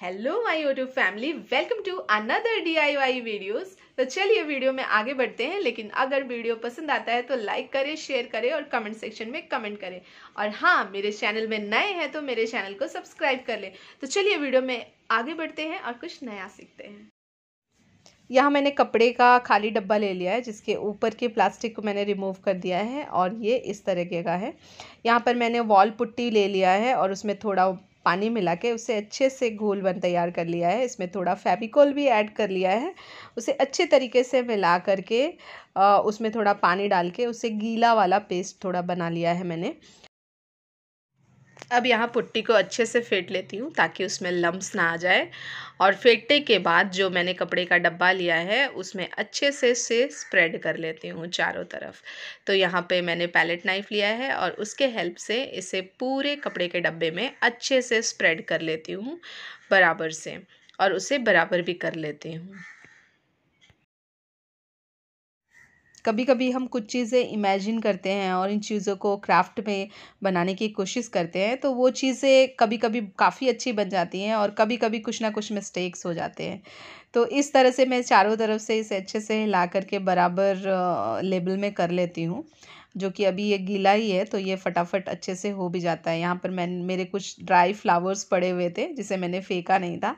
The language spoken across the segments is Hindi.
hello my YouTube family welcome to another DIY videos तो चलिए वीडियो में आगे बढ़ते हैं लेकिन अगर वीडियो पसंद आता है तो लाइक करें शेयर करें और कमेंट सेक्शन में कमेंट करें और हाँ मेरे चैनल में नए हैं तो मेरे चैनल को सब्सक्राइब कर लें तो चलिए वीडियो में आगे बढ़ते हैं और कुछ नया सीखते हैं यहाँ मैंने कपड़े का खाली डब्बा ले लिया है जिसके ऊपर के प्लास्टिक को मैंने रिमूव कर दिया है और ये इस तरीके का है यहाँ पर मैंने वॉल पुट्टी ले लिया है और उसमें थोड़ा पानी मिला के उसे अच्छे से घोल बन तैयार कर लिया है इसमें थोड़ा फेविकोल भी ऐड कर लिया है उसे अच्छे तरीके से मिला करके उसमें थोड़ा पानी डाल के उसे गीला वाला पेस्ट थोड़ा बना लिया है मैंने अब यहाँ पुट्टी को अच्छे से फेंट लेती हूँ ताकि उसमें लम्ब्स ना आ जाए और फेंटने के बाद जो मैंने कपड़े का डब्बा लिया है उसमें अच्छे से से स्प्रेड कर लेती हूँ चारों तरफ तो यहाँ पे मैंने पैलेट नाइफ लिया है और उसके हेल्प से इसे पूरे कपड़े के डब्बे में अच्छे से स्प्रेड कर लेती हूँ बराबर से और उसे बराबर भी कर लेती हूँ कभी कभी हम कुछ चीज़ें इमेजिन करते हैं और इन चीज़ों को क्राफ्ट में बनाने की कोशिश करते हैं तो वो चीज़ें कभी कभी काफ़ी अच्छी बन जाती हैं और कभी कभी कुछ ना कुछ मिस्टेक्स हो जाते हैं तो इस तरह से मैं चारों तरफ से इसे अच्छे से हिला करके बराबर लेबल में कर लेती हूँ जो कि अभी ये गीला ही है तो ये फटाफट अच्छे से हो भी जाता है यहाँ पर मैं मेरे कुछ ड्राई फ्लावर्स पड़े हुए थे जिसे मैंने फेंका नहीं था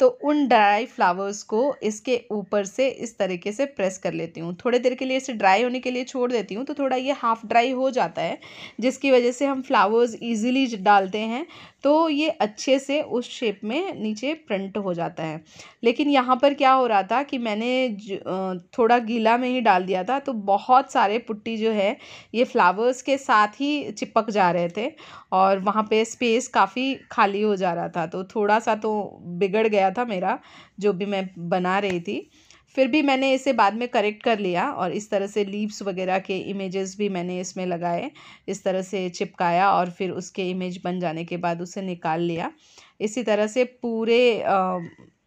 तो उन ड्राई फ्लावर्स को इसके ऊपर से इस तरीके से प्रेस कर लेती हूँ थोड़ी देर के लिए इसे ड्राई होने के लिए छोड़ देती हूँ तो थोड़ा ये हाफ़ ड्राई हो जाता है जिसकी वजह से हम फ्लावर्स ईजिली डालते हैं तो ये अच्छे से उस शेप में नीचे प्रिंट हो जाता है लेकिन यहाँ पर क्या हो रहा था कि मैंने थोड़ा गीला में ही डाल दिया था तो बहुत सारे पुट्टी जो है ये फ्लावर्स के साथ ही चिपक जा रहे थे और वहाँ पे स्पेस काफ़ी खाली हो जा रहा था तो थोड़ा सा तो बिगड़ गया गया था मेरा जो भी मैं बना रही थी फिर भी मैंने इसे बाद में करेक्ट कर लिया और इस तरह से लीव्स वगैरह के इमेजेस भी मैंने इसमें लगाए इस तरह से चिपकाया और फिर उसके इमेज बन जाने के बाद उसे निकाल लिया इसी तरह से पूरे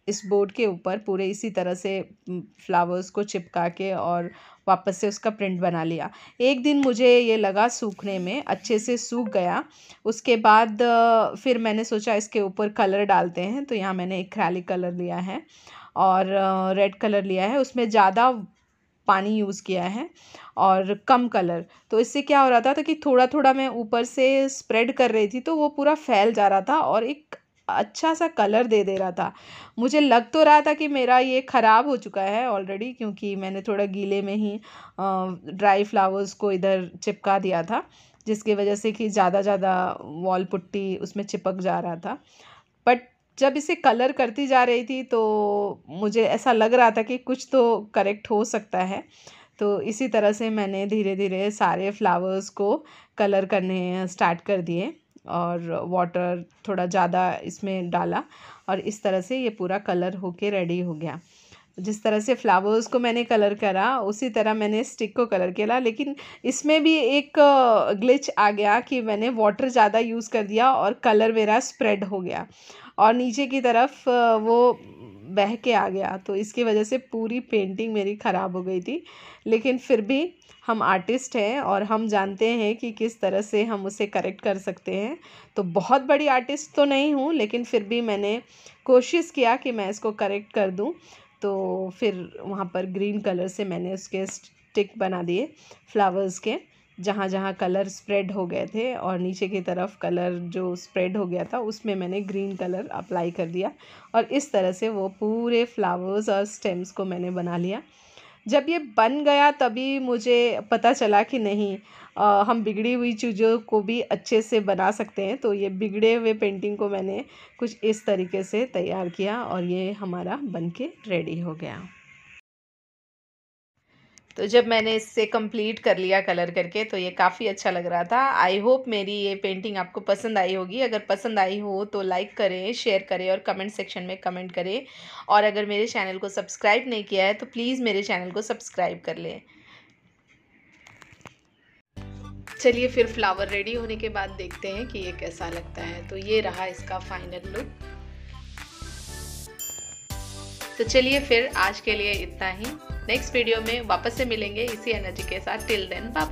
इस बोर्ड के ऊपर पूरे इसी तरह से फ्लावर्स को चिपका के और वापस से उसका प्रिंट बना लिया एक दिन मुझे ये लगा सूखने में अच्छे से सूख गया उसके बाद फिर मैंने सोचा इसके ऊपर कलर डालते हैं तो यहाँ मैंने एक खराली कलर लिया है और रेड कलर लिया है उसमें ज़्यादा पानी यूज़ किया है और कम कलर तो इससे क्या हो रहा था, था कि थोड़ा थोड़ा मैं ऊपर से स्प्रेड कर रही थी तो वो पूरा फैल जा रहा था और एक अच्छा सा कलर दे दे रहा था मुझे लग तो रहा था कि मेरा ये ख़राब हो चुका है ऑलरेडी क्योंकि मैंने थोड़ा गीले में ही ड्राई फ्लावर्स को इधर चिपका दिया था जिसकी वजह से कि ज़्यादा ज़्यादा वॉल पुट्टी उसमें चिपक जा रहा था बट जब इसे कलर करती जा रही थी तो मुझे ऐसा लग रहा था कि कुछ तो करेक्ट हो सकता है तो इसी तरह से मैंने धीरे धीरे सारे फ्लावर्स को कलर करने स्टार्ट कर दिए और वाटर थोड़ा ज़्यादा इसमें डाला और इस तरह से ये पूरा कलर होके रेडी हो गया जिस तरह से फ्लावर्स को मैंने कलर करा उसी तरह मैंने स्टिक को कलर किया लेकिन इसमें भी एक ग्लिच आ गया कि मैंने वाटर ज़्यादा यूज़ कर दिया और कलर मेरा स्प्रेड हो गया और नीचे की तरफ वो बह के आ गया तो इसकी वजह से पूरी पेंटिंग मेरी ख़राब हो गई थी लेकिन फिर भी हम आर्टिस्ट हैं और हम जानते हैं कि किस तरह से हम उसे करेक्ट कर सकते हैं तो बहुत बड़ी आर्टिस्ट तो नहीं हूँ लेकिन फिर भी मैंने कोशिश किया कि मैं इसको करेक्ट कर दूँ तो फिर वहाँ पर ग्रीन कलर से मैंने उसके स्टिक बना दिए फ्लावर्स के जहाँ जहाँ कलर स्प्रेड हो गए थे और नीचे की तरफ कलर जो स्प्रेड हो गया था उसमें मैंने ग्रीन कलर अप्लाई कर दिया और इस तरह से वो पूरे फ्लावर्स और स्टेम्स को मैंने बना लिया जब ये बन गया तभी मुझे पता चला कि नहीं आ, हम बिगड़ी हुई चीज़ों को भी अच्छे से बना सकते हैं तो ये बिगड़े हुए पेंटिंग को मैंने कुछ इस तरीके से तैयार किया और ये हमारा बन के रेडी हो गया तो जब मैंने इससे कंप्लीट कर लिया कलर करके तो ये काफ़ी अच्छा लग रहा था आई होप मेरी ये पेंटिंग आपको पसंद आई होगी अगर पसंद आई हो तो लाइक करें शेयर करें और कमेंट सेक्शन में कमेंट करें और अगर मेरे चैनल को सब्सक्राइब नहीं किया है तो प्लीज़ मेरे चैनल को सब्सक्राइब कर लें चलिए फिर फ्लावर रेडी होने के बाद देखते हैं कि ये कैसा लगता है तो ये रहा इसका फाइनल लुक तो चलिए फिर आज के लिए इतना ही नेक्स्ट वीडियो में वापस से मिलेंगे इसी एनर्जी के साथ टिल देन बाय